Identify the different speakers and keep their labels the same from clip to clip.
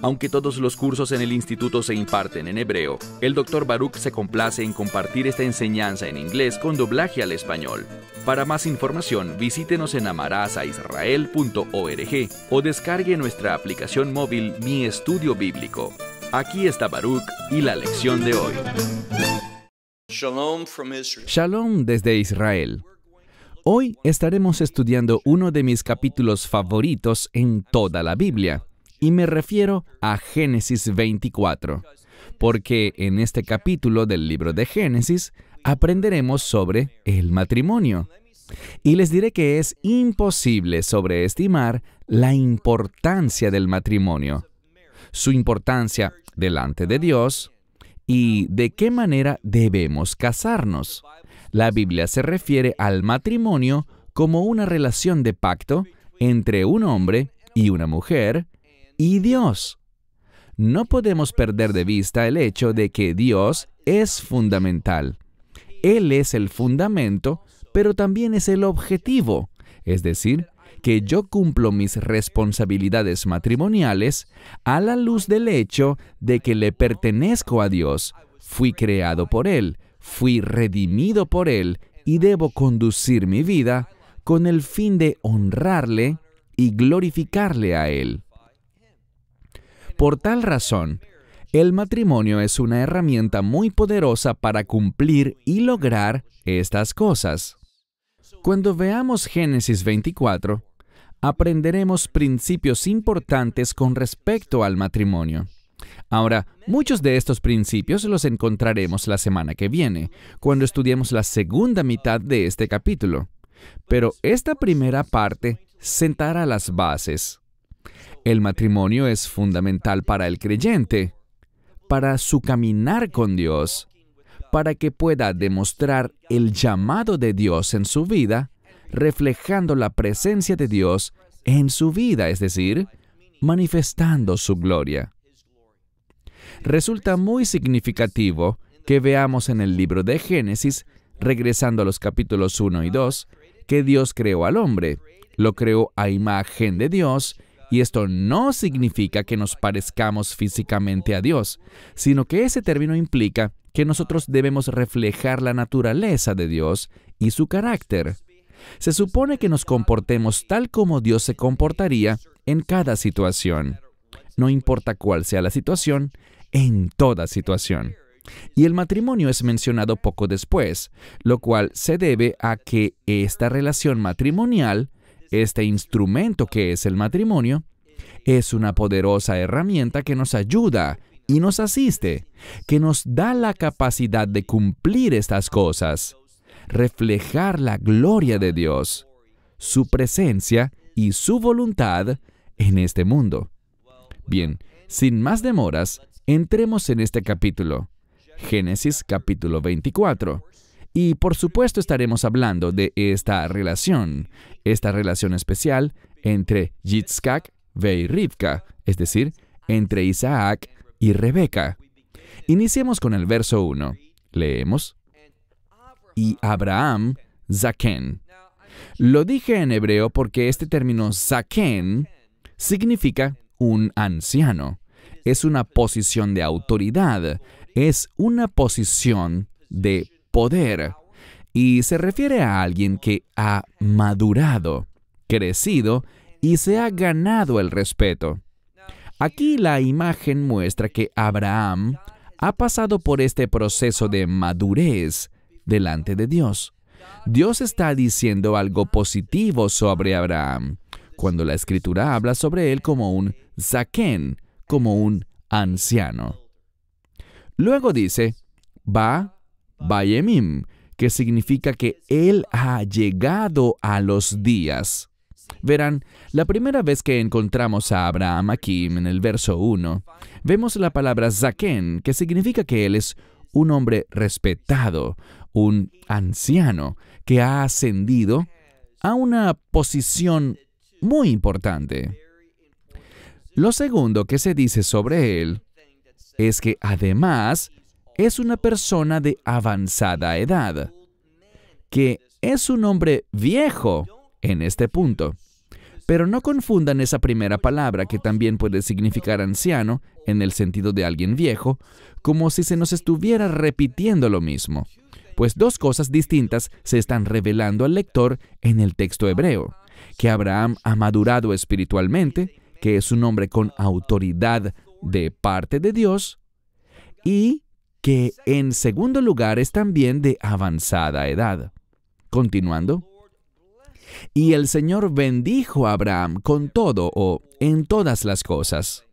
Speaker 1: Aunque todos los cursos en el instituto se imparten en hebreo, el Dr. Baruch se complace en compartir esta enseñanza en inglés con doblaje al español. Para más información, visítenos en amarazaisrael.org o descargue nuestra aplicación móvil Mi Estudio Bíblico. Aquí está Baruch y la lección de hoy. Shalom desde Israel. Hoy estaremos estudiando uno de mis capítulos favoritos en toda la Biblia, y me refiero a Génesis 24, porque en este capítulo del libro de Génesis aprenderemos sobre el matrimonio. Y les diré que es imposible sobreestimar la importancia del matrimonio, su importancia delante de Dios y de qué manera debemos casarnos. La Biblia se refiere al matrimonio como una relación de pacto entre un hombre y una mujer y Dios. No podemos perder de vista el hecho de que Dios es fundamental. Él es el fundamento, pero también es el objetivo, es decir, que yo cumplo mis responsabilidades matrimoniales a la luz del hecho de que le pertenezco a Dios, fui creado por Él, fui redimido por Él y debo conducir mi vida con el fin de honrarle y glorificarle a Él. Por tal razón, el matrimonio es una herramienta muy poderosa para cumplir y lograr estas cosas. Cuando veamos Génesis 24, aprenderemos principios importantes con respecto al matrimonio. Ahora, muchos de estos principios los encontraremos la semana que viene, cuando estudiemos la segunda mitad de este capítulo. Pero esta primera parte sentará las bases. El matrimonio es fundamental para el creyente, para su caminar con Dios, para que pueda demostrar el llamado de Dios en su vida, reflejando la presencia de Dios en su vida, es decir, manifestando su gloria. Resulta muy significativo que veamos en el libro de Génesis, regresando a los capítulos 1 y 2, que Dios creó al hombre, lo creó a imagen de Dios y esto no significa que nos parezcamos físicamente a Dios, sino que ese término implica que nosotros debemos reflejar la naturaleza de Dios y su carácter. Se supone que nos comportemos tal como Dios se comportaría en cada situación. No importa cuál sea la situación, en toda situación. Y el matrimonio es mencionado poco después, lo cual se debe a que esta relación matrimonial este instrumento que es el matrimonio es una poderosa herramienta que nos ayuda y nos asiste, que nos da la capacidad de cumplir estas cosas, reflejar la gloria de Dios, su presencia y su voluntad en este mundo. Bien, sin más demoras, entremos en este capítulo. Génesis capítulo 24. Y por supuesto estaremos hablando de esta relación, esta relación especial entre Yitzhak, Ve Rivka, es decir, entre Isaac y Rebeca. Iniciemos con el verso 1. Leemos. Y Abraham, Zaken. Lo dije en hebreo porque este término Zaken significa un anciano. Es una posición de autoridad. Es una posición de poder y se refiere a alguien que ha madurado, crecido y se ha ganado el respeto. Aquí la imagen muestra que Abraham ha pasado por este proceso de madurez delante de Dios. Dios está diciendo algo positivo sobre Abraham, cuando la escritura habla sobre él como un saquén como un anciano. Luego dice, va Bayemim, que significa que Él ha llegado a los días. Verán, la primera vez que encontramos a Abraham aquí en el verso 1, vemos la palabra Zaken, que significa que él es un hombre respetado, un anciano, que ha ascendido a una posición muy importante. Lo segundo que se dice sobre él es que además es una persona de avanzada edad, que es un hombre viejo en este punto. Pero no confundan esa primera palabra, que también puede significar anciano, en el sentido de alguien viejo, como si se nos estuviera repitiendo lo mismo, pues dos cosas distintas se están revelando al lector en el texto hebreo, que Abraham ha madurado espiritualmente, que es un hombre con autoridad de parte de Dios, y que en segundo lugar es también de avanzada edad. Continuando. Y el Señor bendijo a Abraham con todo o en todas las cosas.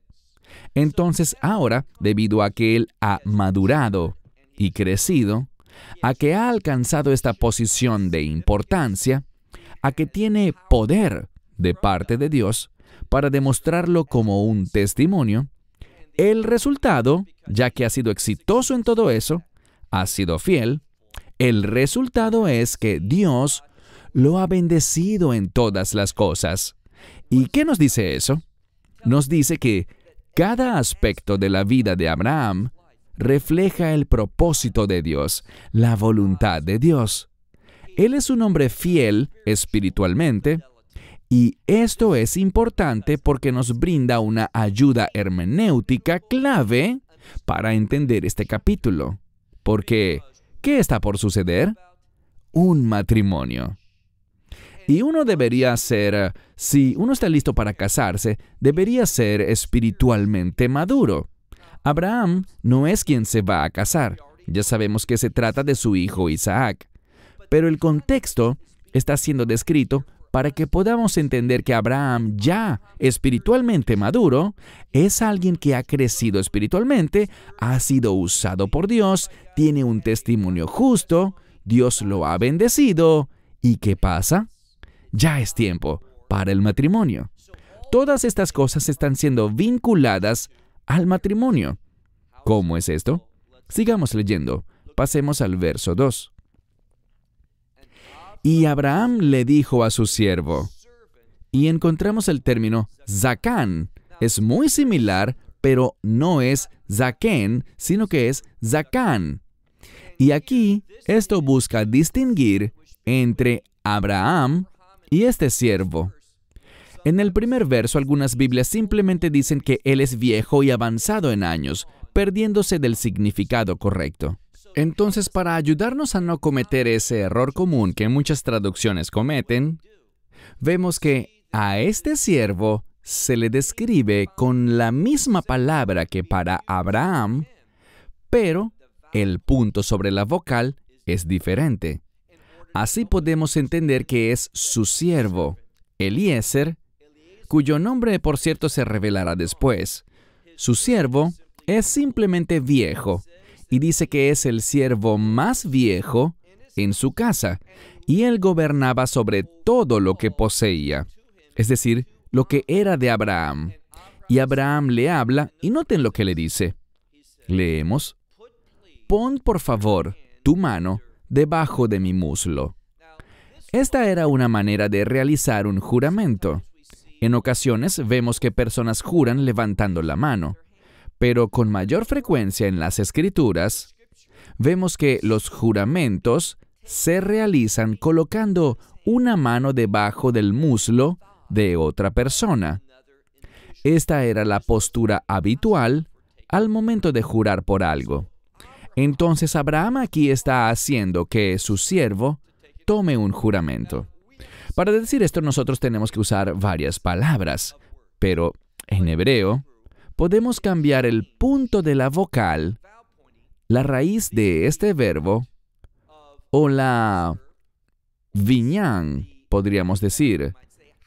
Speaker 1: Entonces ahora, debido a que él ha madurado y crecido, a que ha alcanzado esta posición de importancia, a que tiene poder de parte de Dios para demostrarlo como un testimonio, el resultado, ya que ha sido exitoso en todo eso, ha sido fiel, el resultado es que Dios lo ha bendecido en todas las cosas. ¿Y qué nos dice eso? Nos dice que cada aspecto de la vida de Abraham refleja el propósito de Dios, la voluntad de Dios. Él es un hombre fiel espiritualmente, y esto es importante porque nos brinda una ayuda hermenéutica clave para entender este capítulo. Porque, ¿qué está por suceder? Un matrimonio. Y uno debería ser, si uno está listo para casarse, debería ser espiritualmente maduro. Abraham no es quien se va a casar. Ya sabemos que se trata de su hijo Isaac. Pero el contexto está siendo descrito para que podamos entender que Abraham ya espiritualmente maduro es alguien que ha crecido espiritualmente, ha sido usado por Dios, tiene un testimonio justo, Dios lo ha bendecido. ¿Y qué pasa? Ya es tiempo para el matrimonio. Todas estas cosas están siendo vinculadas al matrimonio. ¿Cómo es esto? Sigamos leyendo. Pasemos al verso 2. Y Abraham le dijo a su siervo, y encontramos el término Zacán. Es muy similar, pero no es Zaquén, sino que es Zacán. Y aquí esto busca distinguir entre Abraham y este siervo. En el primer verso algunas Biblias simplemente dicen que él es viejo y avanzado en años, perdiéndose del significado correcto. Entonces, para ayudarnos a no cometer ese error común que muchas traducciones cometen, vemos que a este siervo se le describe con la misma palabra que para Abraham, pero el punto sobre la vocal es diferente. Así podemos entender que es su siervo, Eliezer, cuyo nombre por cierto se revelará después. Su siervo es simplemente viejo, y dice que es el siervo más viejo en su casa, y él gobernaba sobre todo lo que poseía, es decir, lo que era de Abraham. Y Abraham le habla, y noten lo que le dice. Leemos, pon por favor tu mano debajo de mi muslo. Esta era una manera de realizar un juramento. En ocasiones vemos que personas juran levantando la mano pero con mayor frecuencia en las escrituras, vemos que los juramentos se realizan colocando una mano debajo del muslo de otra persona. Esta era la postura habitual al momento de jurar por algo. Entonces Abraham aquí está haciendo que su siervo tome un juramento. Para decir esto nosotros tenemos que usar varias palabras, pero en hebreo podemos cambiar el punto de la vocal, la raíz de este verbo, o la viñán, podríamos decir.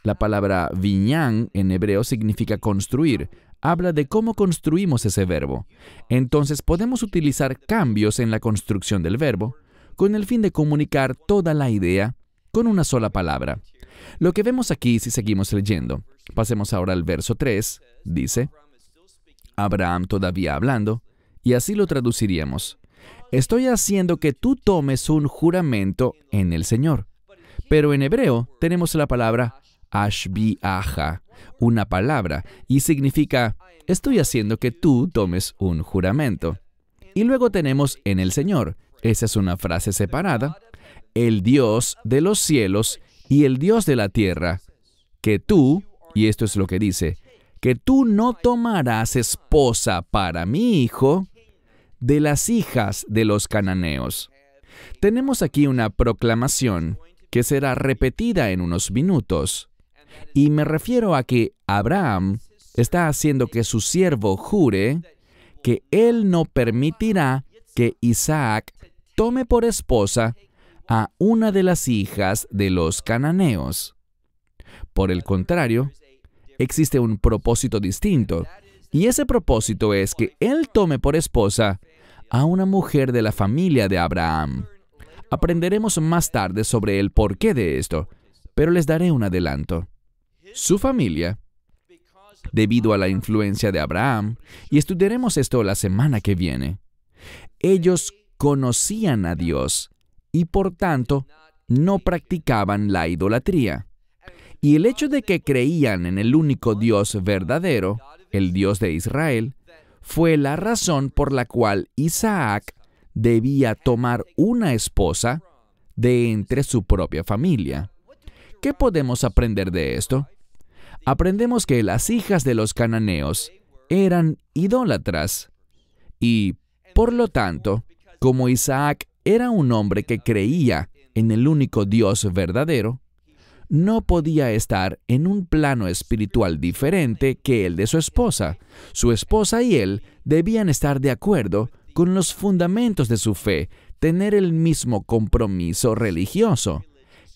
Speaker 1: La palabra viñán en hebreo significa construir. Habla de cómo construimos ese verbo. Entonces podemos utilizar cambios en la construcción del verbo con el fin de comunicar toda la idea con una sola palabra. Lo que vemos aquí si seguimos leyendo. Pasemos ahora al verso 3. Dice, Abraham todavía hablando, y así lo traduciríamos. Estoy haciendo que tú tomes un juramento en el Señor. Pero en hebreo tenemos la palabra ashbiaja, una palabra, y significa estoy haciendo que tú tomes un juramento. Y luego tenemos en el Señor, esa es una frase separada, el Dios de los cielos y el Dios de la tierra, que tú, y esto es lo que dice, que tú no tomarás esposa para mi hijo de las hijas de los cananeos. Tenemos aquí una proclamación que será repetida en unos minutos. Y me refiero a que Abraham está haciendo que su siervo jure que él no permitirá que Isaac tome por esposa a una de las hijas de los cananeos. Por el contrario, existe un propósito distinto. Y ese propósito es que él tome por esposa a una mujer de la familia de Abraham. Aprenderemos más tarde sobre el porqué de esto, pero les daré un adelanto. Su familia, debido a la influencia de Abraham, y estudiaremos esto la semana que viene, ellos conocían a Dios y por tanto no practicaban la idolatría. Y el hecho de que creían en el único Dios verdadero, el Dios de Israel, fue la razón por la cual Isaac debía tomar una esposa de entre su propia familia. ¿Qué podemos aprender de esto? Aprendemos que las hijas de los cananeos eran idólatras y, por lo tanto, como Isaac era un hombre que creía en el único Dios verdadero, no podía estar en un plano espiritual diferente que el de su esposa. Su esposa y él debían estar de acuerdo con los fundamentos de su fe, tener el mismo compromiso religioso,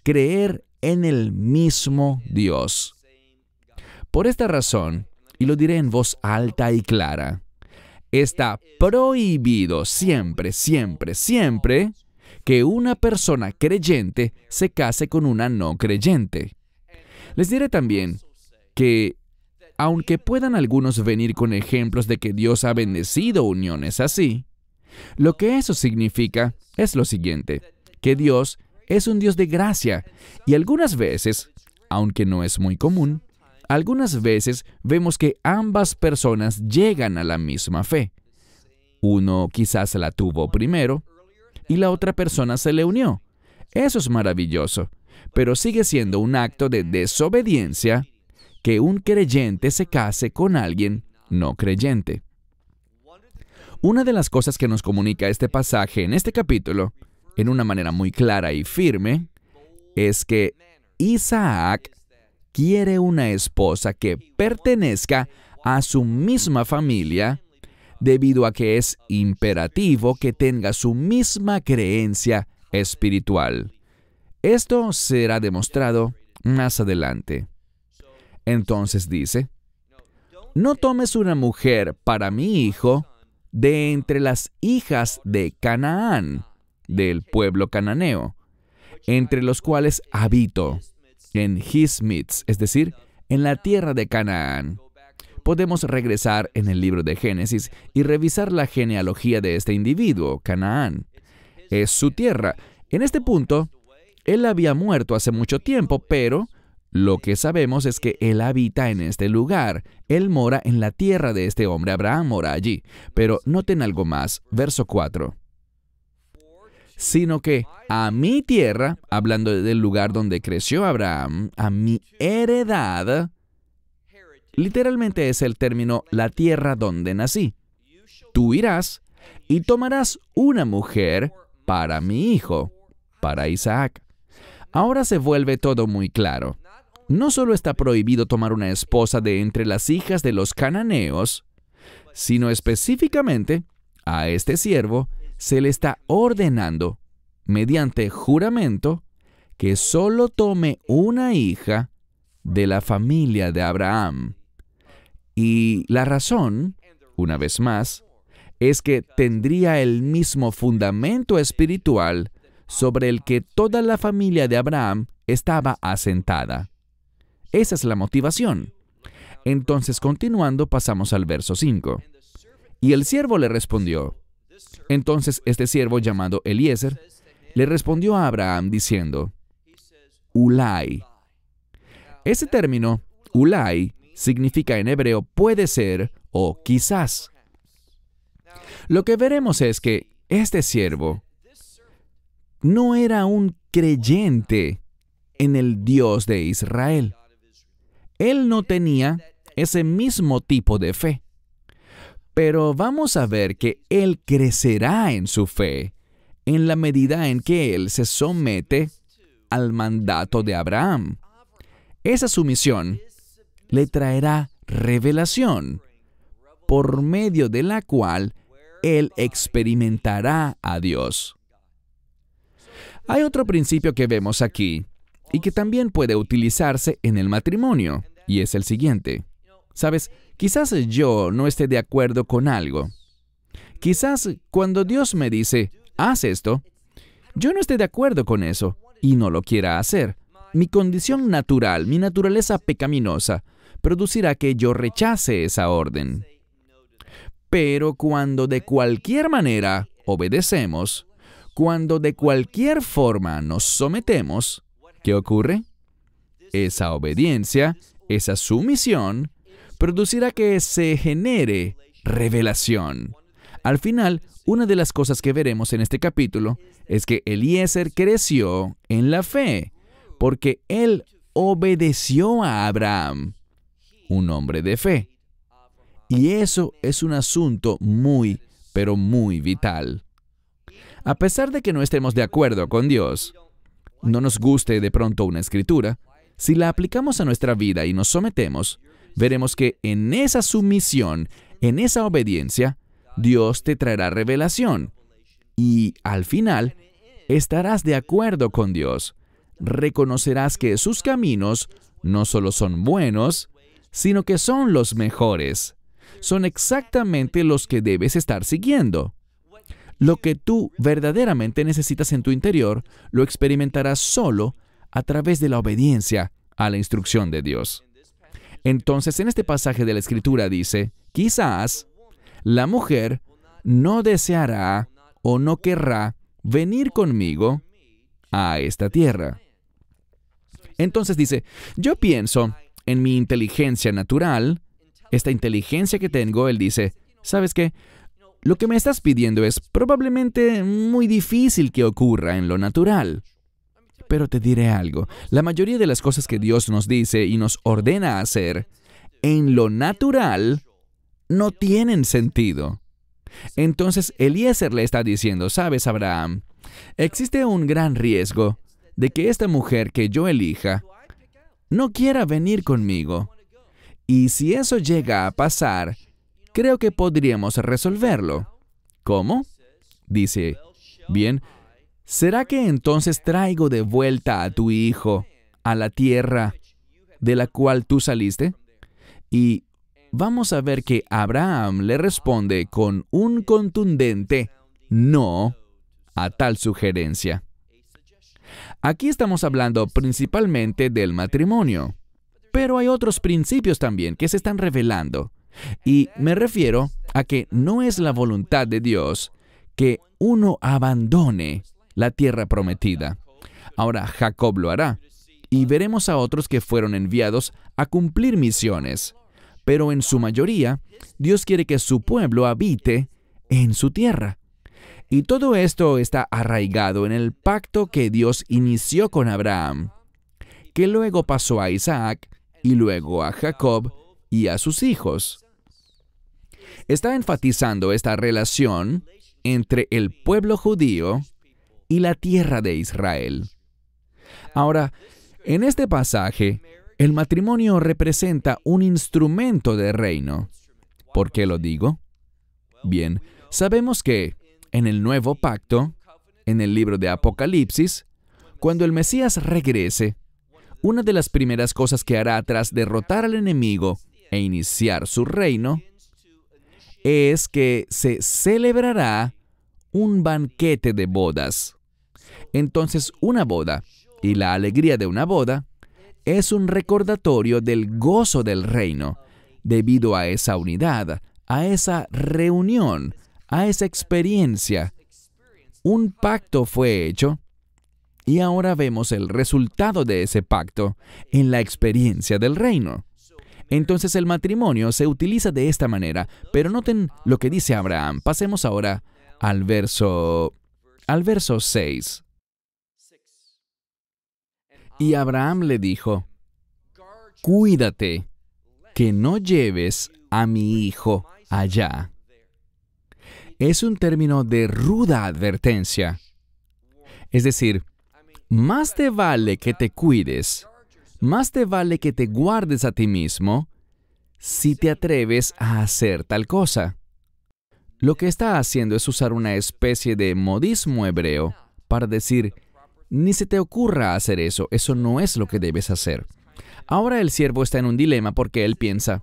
Speaker 1: creer en el mismo Dios. Por esta razón, y lo diré en voz alta y clara, está prohibido siempre, siempre, siempre que una persona creyente se case con una no creyente. Les diré también que, aunque puedan algunos venir con ejemplos de que Dios ha bendecido uniones así, lo que eso significa es lo siguiente, que Dios es un Dios de gracia y algunas veces, aunque no es muy común, algunas veces vemos que ambas personas llegan a la misma fe. Uno quizás la tuvo primero y la otra persona se le unió. Eso es maravilloso, pero sigue siendo un acto de desobediencia que un creyente se case con alguien no creyente. Una de las cosas que nos comunica este pasaje en este capítulo, en una manera muy clara y firme, es que Isaac quiere una esposa que pertenezca a su misma familia debido a que es imperativo que tenga su misma creencia espiritual. Esto será demostrado más adelante. Entonces dice, no tomes una mujer para mi hijo de entre las hijas de Canaán, del pueblo cananeo, entre los cuales habito, en Hismitz, es decir, en la tierra de Canaán podemos regresar en el libro de Génesis y revisar la genealogía de este individuo, Canaán. Es su tierra. En este punto, él había muerto hace mucho tiempo, pero lo que sabemos es que él habita en este lugar. Él mora en la tierra de este hombre. Abraham mora allí. Pero noten algo más. Verso 4. Sino que a mi tierra, hablando del lugar donde creció Abraham, a mi heredad, Literalmente es el término la tierra donde nací. Tú irás y tomarás una mujer para mi hijo, para Isaac. Ahora se vuelve todo muy claro. No solo está prohibido tomar una esposa de entre las hijas de los cananeos, sino específicamente a este siervo se le está ordenando, mediante juramento, que solo tome una hija de la familia de Abraham. Y la razón, una vez más, es que tendría el mismo fundamento espiritual sobre el que toda la familia de Abraham estaba asentada. Esa es la motivación. Entonces, continuando, pasamos al verso 5. Y el siervo le respondió. Entonces este siervo llamado Eliezer le respondió a Abraham diciendo, Ulai. Ese término, Ulai, significa en hebreo puede ser o quizás. Lo que veremos es que este siervo no era un creyente en el Dios de Israel. Él no tenía ese mismo tipo de fe. Pero vamos a ver que él crecerá en su fe en la medida en que él se somete al mandato de Abraham. Esa sumisión le traerá revelación, por medio de la cual él experimentará a Dios. Hay otro principio que vemos aquí y que también puede utilizarse en el matrimonio, y es el siguiente. Sabes, quizás yo no esté de acuerdo con algo. Quizás cuando Dios me dice, haz esto, yo no esté de acuerdo con eso y no lo quiera hacer. Mi condición natural, mi naturaleza pecaminosa, producirá que yo rechace esa orden. Pero cuando de cualquier manera obedecemos, cuando de cualquier forma nos sometemos, ¿qué ocurre? Esa obediencia, esa sumisión, producirá que se genere revelación. Al final, una de las cosas que veremos en este capítulo es que Eliezer creció en la fe, porque él obedeció a Abraham un hombre de fe. Y eso es un asunto muy, pero muy vital. A pesar de que no estemos de acuerdo con Dios, no nos guste de pronto una escritura, si la aplicamos a nuestra vida y nos sometemos, veremos que en esa sumisión, en esa obediencia, Dios te traerá revelación. Y al final, estarás de acuerdo con Dios. Reconocerás que sus caminos no solo son buenos, sino que son los mejores. Son exactamente los que debes estar siguiendo. Lo que tú verdaderamente necesitas en tu interior lo experimentarás solo a través de la obediencia a la instrucción de Dios. Entonces, en este pasaje de la Escritura dice, quizás la mujer no deseará o no querrá venir conmigo a esta tierra. Entonces dice, yo pienso en mi inteligencia natural, esta inteligencia que tengo, él dice, ¿sabes qué? Lo que me estás pidiendo es probablemente muy difícil que ocurra en lo natural. Pero te diré algo, la mayoría de las cosas que Dios nos dice y nos ordena hacer, en lo natural, no tienen sentido. Entonces Eliezer le está diciendo, sabes, Abraham, existe un gran riesgo de que esta mujer que yo elija, no quiera venir conmigo. Y si eso llega a pasar, creo que podríamos resolverlo. ¿Cómo? Dice, bien, ¿será que entonces traigo de vuelta a tu hijo a la tierra de la cual tú saliste? Y vamos a ver que Abraham le responde con un contundente no a tal sugerencia. Aquí estamos hablando principalmente del matrimonio, pero hay otros principios también que se están revelando. Y me refiero a que no es la voluntad de Dios que uno abandone la tierra prometida. Ahora Jacob lo hará, y veremos a otros que fueron enviados a cumplir misiones. Pero en su mayoría, Dios quiere que su pueblo habite en su tierra. Y todo esto está arraigado en el pacto que Dios inició con Abraham, que luego pasó a Isaac y luego a Jacob y a sus hijos. Está enfatizando esta relación entre el pueblo judío y la tierra de Israel. Ahora, en este pasaje, el matrimonio representa un instrumento de reino. ¿Por qué lo digo? Bien, sabemos que en el nuevo pacto, en el libro de Apocalipsis, cuando el Mesías regrese, una de las primeras cosas que hará tras derrotar al enemigo e iniciar su reino es que se celebrará un banquete de bodas. Entonces una boda y la alegría de una boda es un recordatorio del gozo del reino, debido a esa unidad, a esa reunión, a esa experiencia, un pacto fue hecho y ahora vemos el resultado de ese pacto en la experiencia del reino. Entonces el matrimonio se utiliza de esta manera, pero noten lo que dice Abraham. Pasemos ahora al verso al verso 6. Y Abraham le dijo: Cuídate que no lleves a mi hijo allá es un término de ruda advertencia. Es decir, más te vale que te cuides, más te vale que te guardes a ti mismo si te atreves a hacer tal cosa. Lo que está haciendo es usar una especie de modismo hebreo para decir, ni se te ocurra hacer eso, eso no es lo que debes hacer. Ahora el siervo está en un dilema porque él piensa,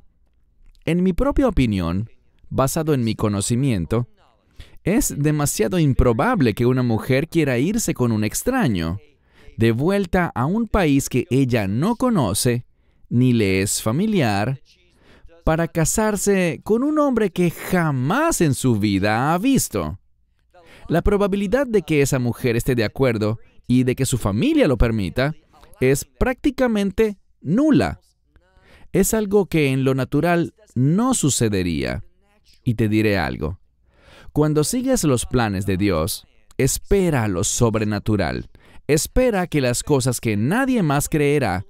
Speaker 1: en mi propia opinión, basado en mi conocimiento, es demasiado improbable que una mujer quiera irse con un extraño, de vuelta a un país que ella no conoce ni le es familiar, para casarse con un hombre que jamás en su vida ha visto. La probabilidad de que esa mujer esté de acuerdo y de que su familia lo permita es prácticamente nula. Es algo que en lo natural no sucedería. Y te diré algo. Cuando sigues los planes de Dios, espera lo sobrenatural. Espera que las cosas que nadie más creerá,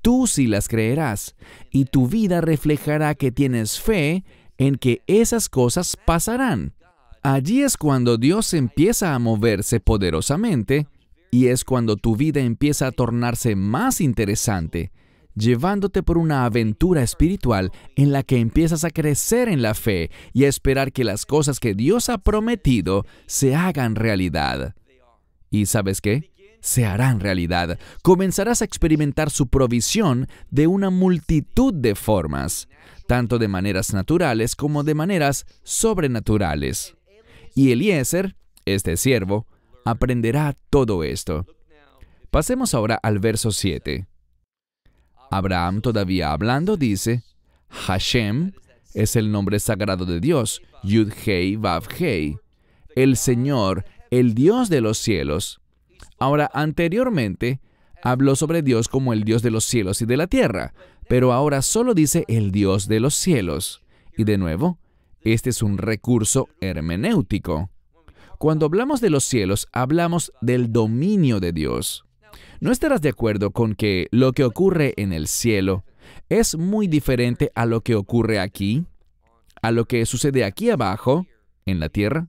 Speaker 1: tú sí las creerás, y tu vida reflejará que tienes fe en que esas cosas pasarán. Allí es cuando Dios empieza a moverse poderosamente y es cuando tu vida empieza a tornarse más interesante, llevándote por una aventura espiritual en la que empiezas a crecer en la fe y a esperar que las cosas que Dios ha prometido se hagan realidad. ¿Y sabes qué? Se harán realidad. Comenzarás a experimentar su provisión de una multitud de formas, tanto de maneras naturales como de maneras sobrenaturales. Y Eliezer, este siervo, aprenderá todo esto. Pasemos ahora al verso 7. Abraham todavía hablando dice, Hashem es el nombre sagrado de Dios, Yud-Hei Vav-Hei, el Señor, el Dios de los cielos. Ahora, anteriormente, habló sobre Dios como el Dios de los cielos y de la tierra, pero ahora solo dice el Dios de los cielos. Y de nuevo, este es un recurso hermenéutico. Cuando hablamos de los cielos, hablamos del dominio de Dios. ¿No estarás de acuerdo con que lo que ocurre en el cielo es muy diferente a lo que ocurre aquí? ¿A lo que sucede aquí abajo, en la tierra?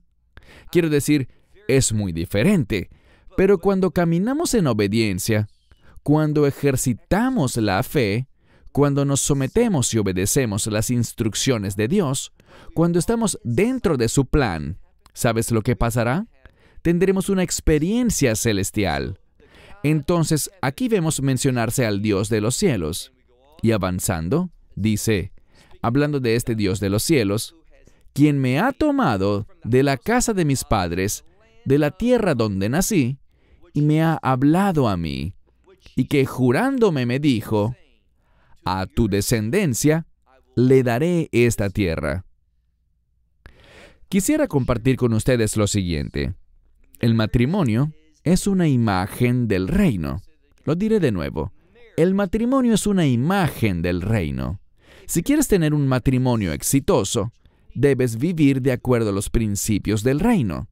Speaker 1: Quiero decir, es muy diferente. Pero cuando caminamos en obediencia, cuando ejercitamos la fe, cuando nos sometemos y obedecemos las instrucciones de Dios, cuando estamos dentro de su plan, ¿sabes lo que pasará? Tendremos una experiencia celestial. Entonces aquí vemos mencionarse al Dios de los cielos. Y avanzando, dice, hablando de este Dios de los cielos, quien me ha tomado de la casa de mis padres, de la tierra donde nací, y me ha hablado a mí, y que jurándome me dijo, a tu descendencia le daré esta tierra. Quisiera compartir con ustedes lo siguiente. El matrimonio es una imagen del reino. Lo diré de nuevo. El matrimonio es una imagen del reino. Si quieres tener un matrimonio exitoso, debes vivir de acuerdo a los principios del reino.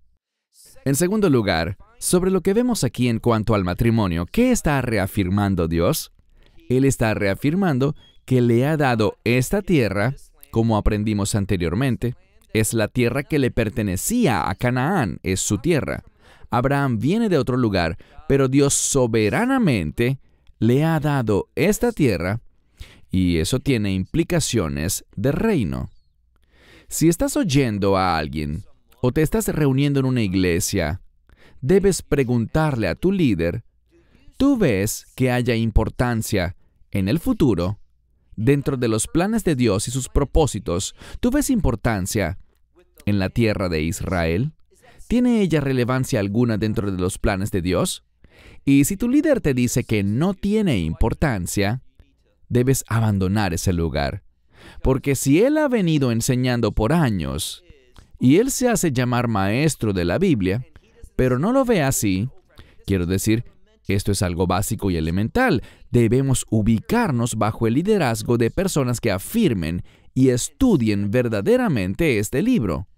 Speaker 1: En segundo lugar, sobre lo que vemos aquí en cuanto al matrimonio, ¿qué está reafirmando Dios? Él está reafirmando que le ha dado esta tierra, como aprendimos anteriormente, es la tierra que le pertenecía a Canaán, es su tierra. Abraham viene de otro lugar, pero Dios soberanamente le ha dado esta tierra y eso tiene implicaciones de reino. Si estás oyendo a alguien o te estás reuniendo en una iglesia, debes preguntarle a tu líder, ¿tú ves que haya importancia en el futuro? Dentro de los planes de Dios y sus propósitos, ¿tú ves importancia en la tierra de Israel? ¿Tiene ella relevancia alguna dentro de los planes de Dios? Y si tu líder te dice que no tiene importancia, debes abandonar ese lugar. Porque si él ha venido enseñando por años y él se hace llamar maestro de la Biblia, pero no lo ve así, quiero decir, esto es algo básico y elemental. Debemos ubicarnos bajo el liderazgo de personas que afirmen y estudien verdaderamente este libro.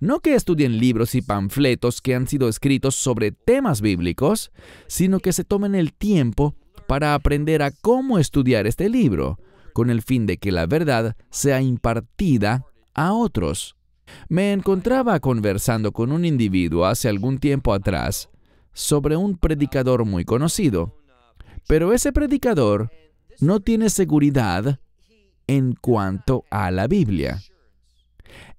Speaker 1: No que estudien libros y panfletos que han sido escritos sobre temas bíblicos, sino que se tomen el tiempo para aprender a cómo estudiar este libro, con el fin de que la verdad sea impartida a otros. Me encontraba conversando con un individuo hace algún tiempo atrás sobre un predicador muy conocido, pero ese predicador no tiene seguridad en cuanto a la Biblia.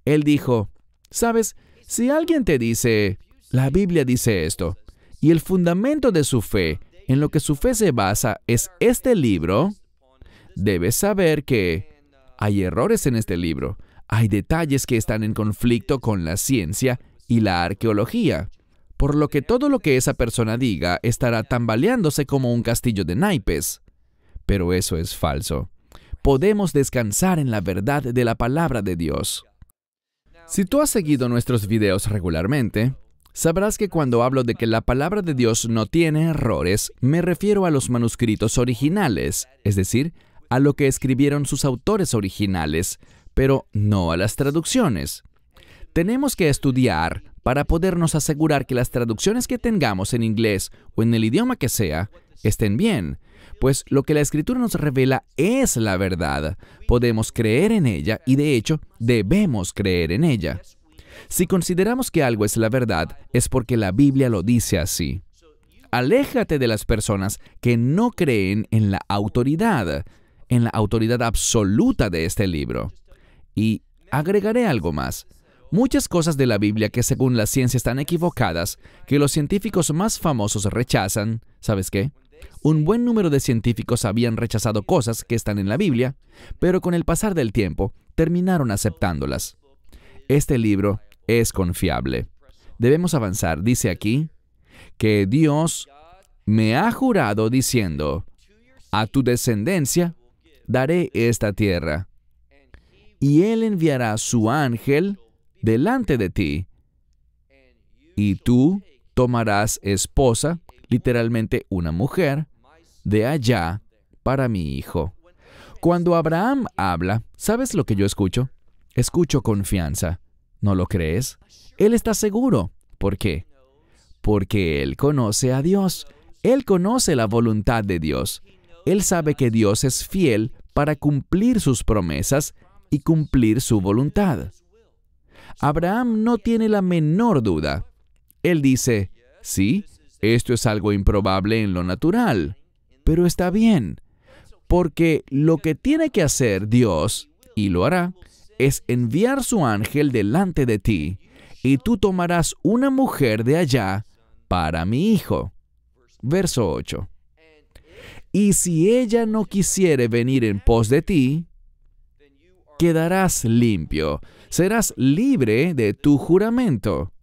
Speaker 1: Él dijo, Sabes, si alguien te dice, la Biblia dice esto, y el fundamento de su fe, en lo que su fe se basa, es este libro, debes saber que hay errores en este libro, hay detalles que están en conflicto con la ciencia y la arqueología, por lo que todo lo que esa persona diga estará tambaleándose como un castillo de naipes. Pero eso es falso. Podemos descansar en la verdad de la palabra de Dios. Si tú has seguido nuestros videos regularmente, sabrás que cuando hablo de que la palabra de Dios no tiene errores, me refiero a los manuscritos originales, es decir, a lo que escribieron sus autores originales, pero no a las traducciones. Tenemos que estudiar para podernos asegurar que las traducciones que tengamos en inglés o en el idioma que sea estén bien, pues lo que la escritura nos revela es la verdad. Podemos creer en ella y de hecho debemos creer en ella. Si consideramos que algo es la verdad, es porque la Biblia lo dice así. Aléjate de las personas que no creen en la autoridad, en la autoridad absoluta de este libro. Y agregaré algo más. Muchas cosas de la Biblia que según la ciencia están equivocadas, que los científicos más famosos rechazan, ¿sabes qué? Un buen número de científicos habían rechazado cosas que están en la Biblia, pero con el pasar del tiempo terminaron aceptándolas. Este libro es confiable. Debemos avanzar, dice aquí, que Dios me ha jurado diciendo, a tu descendencia daré esta tierra. Y Él enviará su ángel delante de ti, y tú tomarás esposa, literalmente una mujer, de allá para mi hijo. Cuando Abraham habla, ¿sabes lo que yo escucho? Escucho confianza. ¿No lo crees? Él está seguro. ¿Por qué? Porque él conoce a Dios. Él conoce la voluntad de Dios. Él sabe que Dios es fiel para cumplir sus promesas y cumplir su voluntad. Abraham no tiene la menor duda. Él dice, sí, esto es algo improbable en lo natural, pero está bien, porque lo que tiene que hacer Dios, y lo hará, es enviar su ángel delante de ti, y tú tomarás una mujer de allá para mi hijo. Verso 8. Y si ella no quisiere venir en pos de ti, quedarás limpio, serás libre de tu juramento,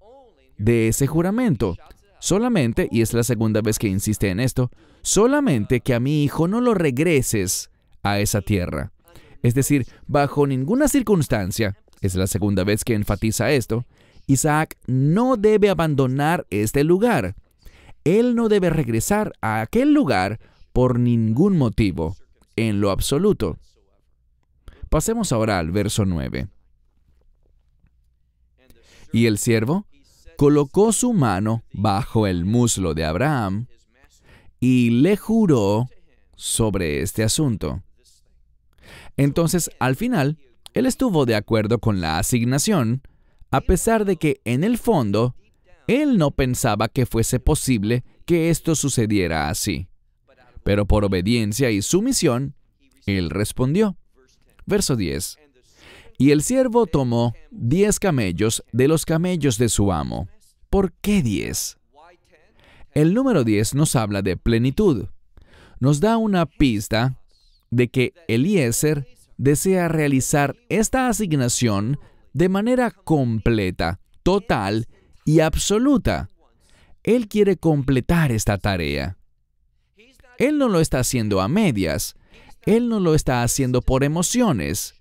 Speaker 1: de ese juramento. Solamente, y es la segunda vez que insiste en esto, solamente que a mi hijo no lo regreses a esa tierra. Es decir, bajo ninguna circunstancia, es la segunda vez que enfatiza esto, Isaac no debe abandonar este lugar. Él no debe regresar a aquel lugar por ningún motivo, en lo absoluto. Pasemos ahora al verso 9. Y el siervo colocó su mano bajo el muslo de Abraham y le juró sobre este asunto. Entonces, al final, él estuvo de acuerdo con la asignación, a pesar de que en el fondo, él no pensaba que fuese posible que esto sucediera así. Pero por obediencia y sumisión, él respondió. Verso 10. Y el siervo tomó diez camellos de los camellos de su amo. ¿Por qué diez? El número diez nos habla de plenitud. Nos da una pista de que Eliezer desea realizar esta asignación de manera completa, total y absoluta. Él quiere completar esta tarea. Él no lo está haciendo a medias. Él no lo está haciendo por emociones.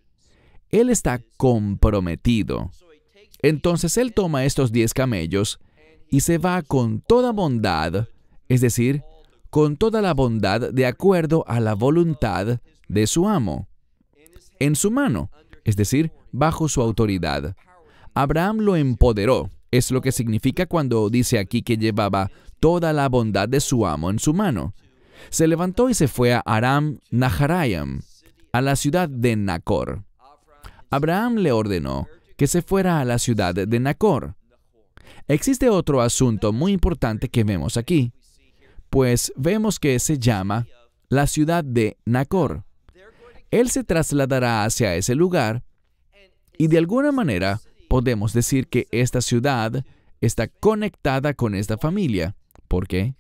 Speaker 1: Él está comprometido. Entonces él toma estos diez camellos y se va con toda bondad, es decir, con toda la bondad de acuerdo a la voluntad de su amo, en su mano, es decir, bajo su autoridad. Abraham lo empoderó, es lo que significa cuando dice aquí que llevaba toda la bondad de su amo en su mano. Se levantó y se fue a Aram Naharayam, a la ciudad de Nacor. Abraham le ordenó que se fuera a la ciudad de Nacor. Existe otro asunto muy importante que vemos aquí, pues vemos que se llama la ciudad de Nacor. Él se trasladará hacia ese lugar y de alguna manera podemos decir que esta ciudad está conectada con esta familia. ¿Por qué?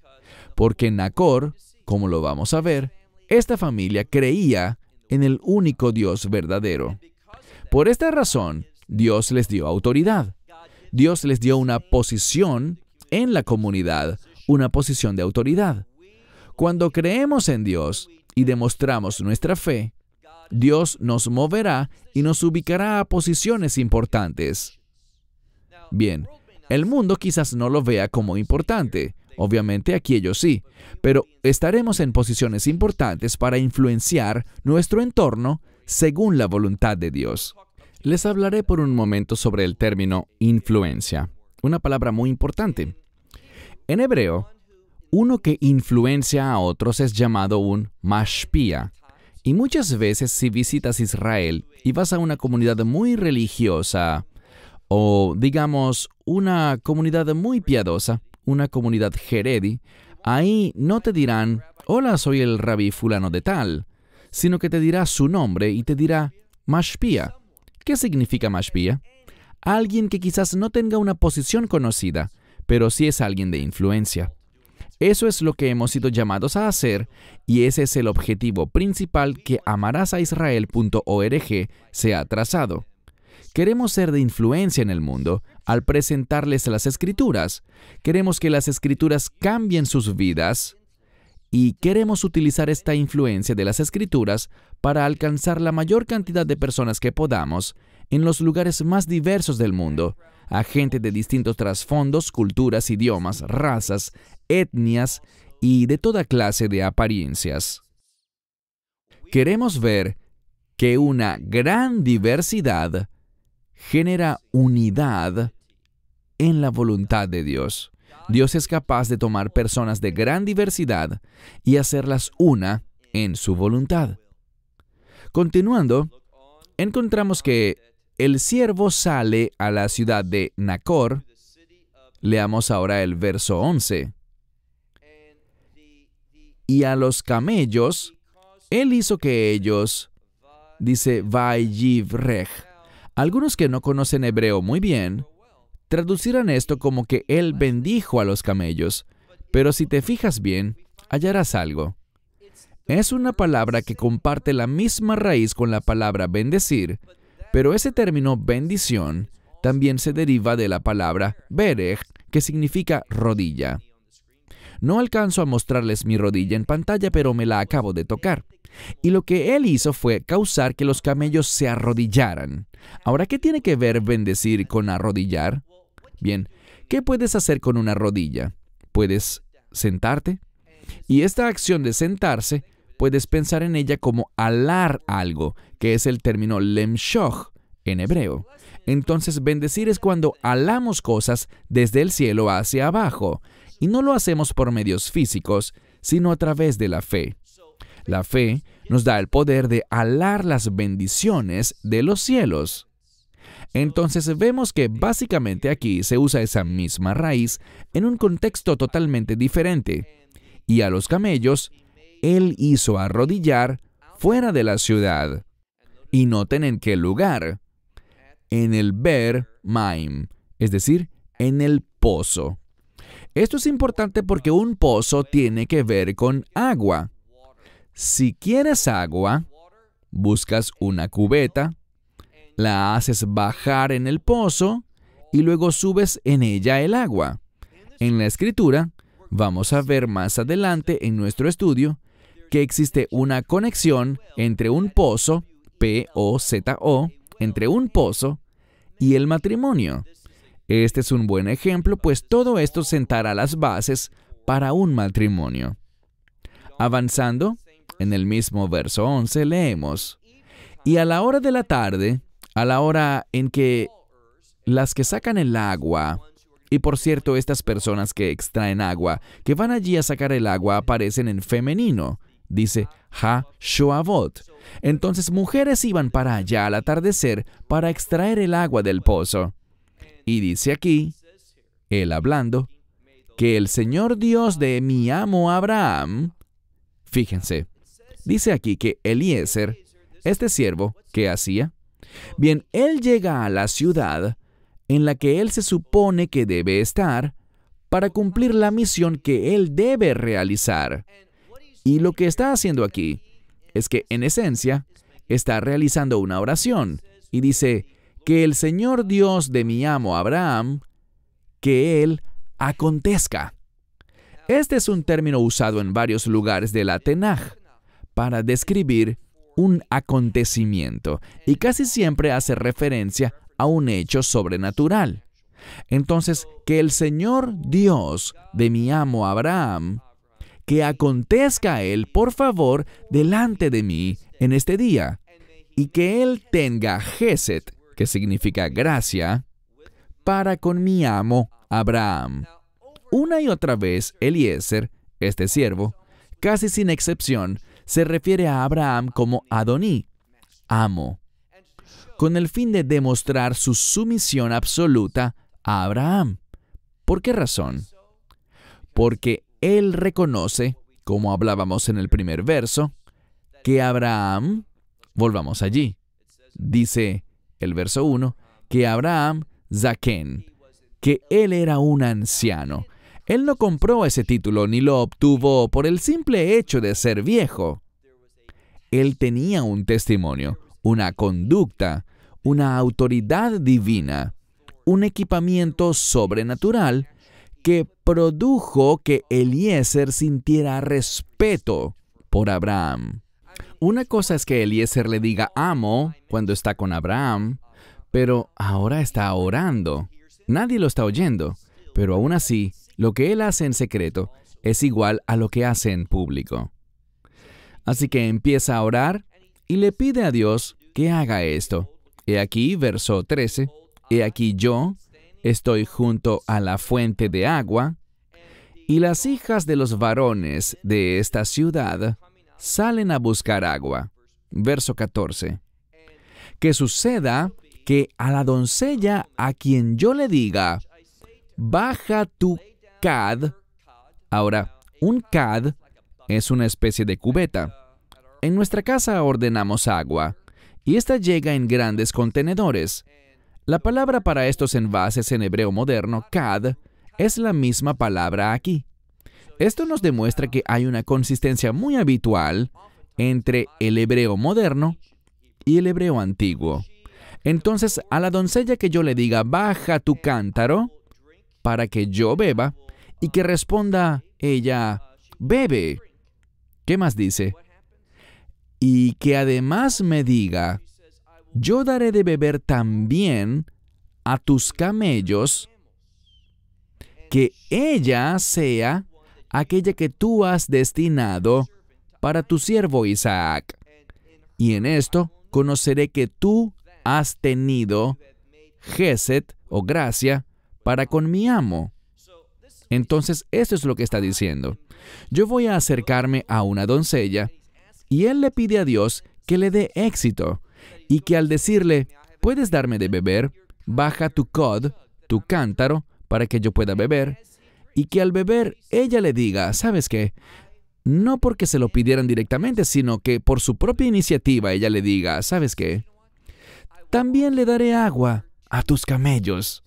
Speaker 1: Porque Nacor, como lo vamos a ver, esta familia creía en el único Dios verdadero. Por esta razón, Dios les dio autoridad. Dios les dio una posición en la comunidad, una posición de autoridad. Cuando creemos en Dios y demostramos nuestra fe, Dios nos moverá y nos ubicará a posiciones importantes. Bien, el mundo quizás no lo vea como importante, obviamente aquí ellos sí, pero estaremos en posiciones importantes para influenciar nuestro entorno según la voluntad de Dios. Les hablaré por un momento sobre el término influencia, una palabra muy importante. En hebreo, uno que influencia a otros es llamado un mashpia. Y muchas veces si visitas Israel y vas a una comunidad muy religiosa, o digamos una comunidad muy piadosa, una comunidad jeredi, ahí no te dirán, hola, soy el rabí fulano de tal, sino que te dirá su nombre y te dirá Mashpia. ¿Qué significa Mashpia? Alguien que quizás no tenga una posición conocida, pero sí es alguien de influencia. Eso es lo que hemos sido llamados a hacer y ese es el objetivo principal que amarasaisrael.org se ha trazado. Queremos ser de influencia en el mundo al presentarles las escrituras. Queremos que las escrituras cambien sus vidas y queremos utilizar esta influencia de las escrituras para alcanzar la mayor cantidad de personas que podamos en los lugares más diversos del mundo, a gente de distintos trasfondos, culturas, idiomas, razas, etnias y de toda clase de apariencias. Queremos ver que una gran diversidad genera unidad en la voluntad de Dios. Dios es capaz de tomar personas de gran diversidad y hacerlas una en su voluntad. Continuando, encontramos que el siervo sale a la ciudad de Nacor. Leamos ahora el verso 11. Y a los camellos, él hizo que ellos, dice rech. Algunos que no conocen hebreo muy bien, Traducirán esto como que Él bendijo a los camellos, pero si te fijas bien, hallarás algo. Es una palabra que comparte la misma raíz con la palabra bendecir, pero ese término bendición también se deriva de la palabra berej, que significa rodilla. No alcanzo a mostrarles mi rodilla en pantalla, pero me la acabo de tocar. Y lo que él hizo fue causar que los camellos se arrodillaran. Ahora, ¿qué tiene que ver bendecir con arrodillar? Bien, ¿qué puedes hacer con una rodilla? Puedes sentarte. Y esta acción de sentarse, puedes pensar en ella como alar algo, que es el término lemshoch en hebreo. Entonces, bendecir es cuando alamos cosas desde el cielo hacia abajo, y no lo hacemos por medios físicos, sino a través de la fe. La fe nos da el poder de alar las bendiciones de los cielos. Entonces vemos que básicamente aquí se usa esa misma raíz en un contexto totalmente diferente. Y a los camellos, él hizo arrodillar fuera de la ciudad. Y noten en qué lugar. En el Ber Maim, es decir, en el pozo. Esto es importante porque un pozo tiene que ver con agua. Si quieres agua, buscas una cubeta la haces bajar en el pozo y luego subes en ella el agua. En la escritura, vamos a ver más adelante en nuestro estudio que existe una conexión entre un pozo, P-O-Z-O, entre un pozo y el matrimonio. Este es un buen ejemplo, pues todo esto sentará las bases para un matrimonio. Avanzando, en el mismo verso 11 leemos, Y a la hora de la tarde, a la hora en que las que sacan el agua, y por cierto, estas personas que extraen agua, que van allí a sacar el agua, aparecen en femenino. Dice Ha Shoavot. Entonces mujeres iban para allá al atardecer para extraer el agua del pozo. Y dice aquí, él hablando, que el Señor Dios de mi amo Abraham, fíjense, dice aquí que Eliezer, este siervo, ¿qué hacía? Bien, él llega a la ciudad en la que él se supone que debe estar para cumplir la misión que él debe realizar. Y lo que está haciendo aquí es que, en esencia, está realizando una oración y dice, que el Señor Dios de mi amo Abraham, que él acontezca. Este es un término usado en varios lugares de la Tenaj para describir un acontecimiento y casi siempre hace referencia a un hecho sobrenatural. Entonces, que el Señor Dios de mi amo Abraham, que acontezca a Él, por favor, delante de mí en este día, y que Él tenga Geset, que significa gracia, para con mi amo Abraham. Una y otra vez, Eliezer, este siervo, casi sin excepción, se refiere a Abraham como Adoní, amo, con el fin de demostrar su sumisión absoluta a Abraham. ¿Por qué razón? Porque él reconoce, como hablábamos en el primer verso, que Abraham, volvamos allí, dice el verso 1, que Abraham, Zaken, que él era un anciano, él no compró ese título ni lo obtuvo por el simple hecho de ser viejo. Él tenía un testimonio, una conducta, una autoridad divina, un equipamiento sobrenatural que produjo que Eliezer sintiera respeto por Abraham. Una cosa es que Eliezer le diga amo cuando está con Abraham, pero ahora está orando. Nadie lo está oyendo, pero aún así lo que él hace en secreto es igual a lo que hace en público. Así que empieza a orar y le pide a Dios que haga esto. He aquí, verso 13, he aquí yo estoy junto a la fuente de agua, y las hijas de los varones de esta ciudad salen a buscar agua. Verso 14. Que suceda que a la doncella a quien yo le diga, baja tu CAD. Ahora, un CAD es una especie de cubeta. En nuestra casa ordenamos agua y esta llega en grandes contenedores. La palabra para estos envases en hebreo moderno, CAD, es la misma palabra aquí. Esto nos demuestra que hay una consistencia muy habitual entre el hebreo moderno y el hebreo antiguo. Entonces, a la doncella que yo le diga, baja tu cántaro para que yo beba, y que responda ella, bebe. ¿Qué más dice? Y que además me diga, yo daré de beber también a tus camellos, que ella sea aquella que tú has destinado para tu siervo Isaac. Y en esto conoceré que tú has tenido Geset o gracia para con mi amo. Entonces eso es lo que está diciendo. Yo voy a acercarme a una doncella y él le pide a Dios que le dé éxito y que al decirle, ¿puedes darme de beber? Baja tu cod, tu cántaro, para que yo pueda beber. Y que al beber ella le diga, ¿sabes qué? No porque se lo pidieran directamente, sino que por su propia iniciativa ella le diga, ¿sabes qué? También le daré agua a tus camellos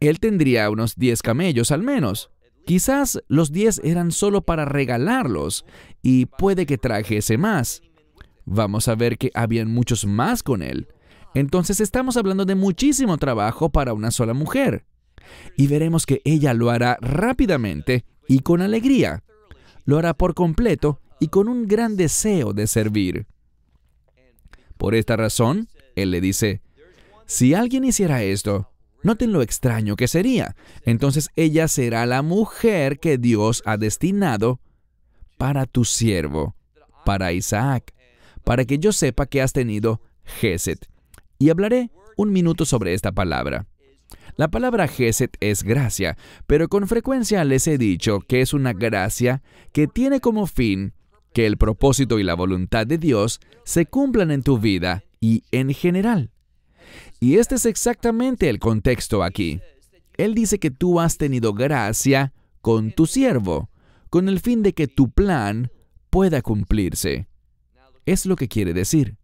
Speaker 1: él tendría unos 10 camellos al menos. Quizás los 10 eran solo para regalarlos y puede que trajese más. Vamos a ver que habían muchos más con él. Entonces estamos hablando de muchísimo trabajo para una sola mujer. Y veremos que ella lo hará rápidamente y con alegría. Lo hará por completo y con un gran deseo de servir. Por esta razón, él le dice, si alguien hiciera esto, Noten lo extraño que sería. Entonces ella será la mujer que Dios ha destinado para tu siervo, para Isaac, para que yo sepa que has tenido Geset. Y hablaré un minuto sobre esta palabra. La palabra Geset es gracia, pero con frecuencia les he dicho que es una gracia que tiene como fin que el propósito y la voluntad de Dios se cumplan en tu vida y en general. Y este es exactamente el contexto aquí. Él dice que tú has tenido gracia con tu siervo, con el fin de que tu plan pueda cumplirse. Es lo que quiere decir.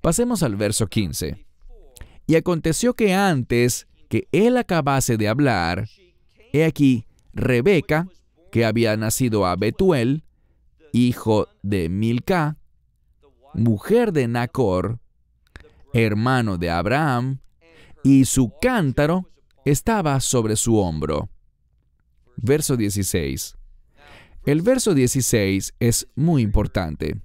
Speaker 1: Pasemos al verso 15. Y aconteció que antes que él acabase de hablar, he aquí Rebeca, que había nacido a Betuel, hijo de Milca, mujer de Nacor, hermano de Abraham, y su cántaro estaba sobre su hombro. Verso 16. El verso 16 es muy importante.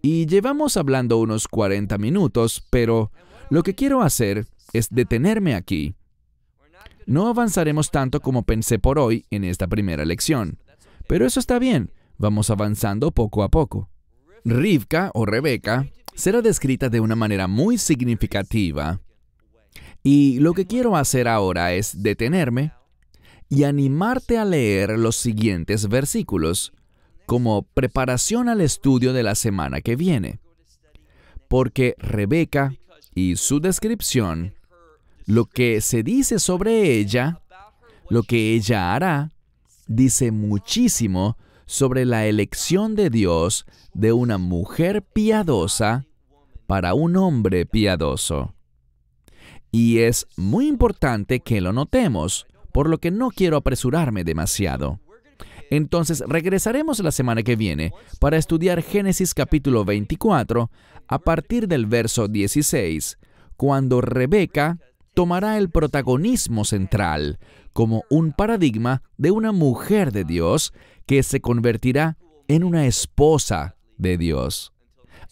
Speaker 1: Y llevamos hablando unos 40 minutos, pero lo que quiero hacer es detenerme aquí. No avanzaremos tanto como pensé por hoy en esta primera lección, pero eso está bien, vamos avanzando poco a poco. Rivka o Rebeca será descrita de una manera muy significativa. Y lo que quiero hacer ahora es detenerme y animarte a leer los siguientes versículos como preparación al estudio de la semana que viene. Porque Rebeca y su descripción, lo que se dice sobre ella, lo que ella hará, dice muchísimo sobre la elección de Dios de una mujer piadosa para un hombre piadoso. Y es muy importante que lo notemos, por lo que no quiero apresurarme demasiado. Entonces regresaremos la semana que viene para estudiar Génesis capítulo 24 a partir del verso 16, cuando Rebeca tomará el protagonismo central como un paradigma de una mujer de Dios que se convertirá en una esposa de Dios.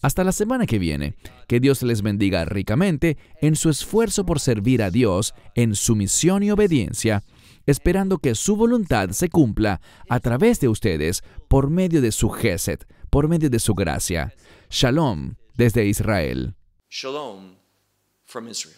Speaker 1: Hasta la semana que viene, que Dios les bendiga ricamente en su esfuerzo por servir a Dios en su misión y obediencia, esperando que su voluntad se cumpla a través de ustedes por medio de su geset, por medio de su gracia. Shalom desde Israel. Shalom from Israel.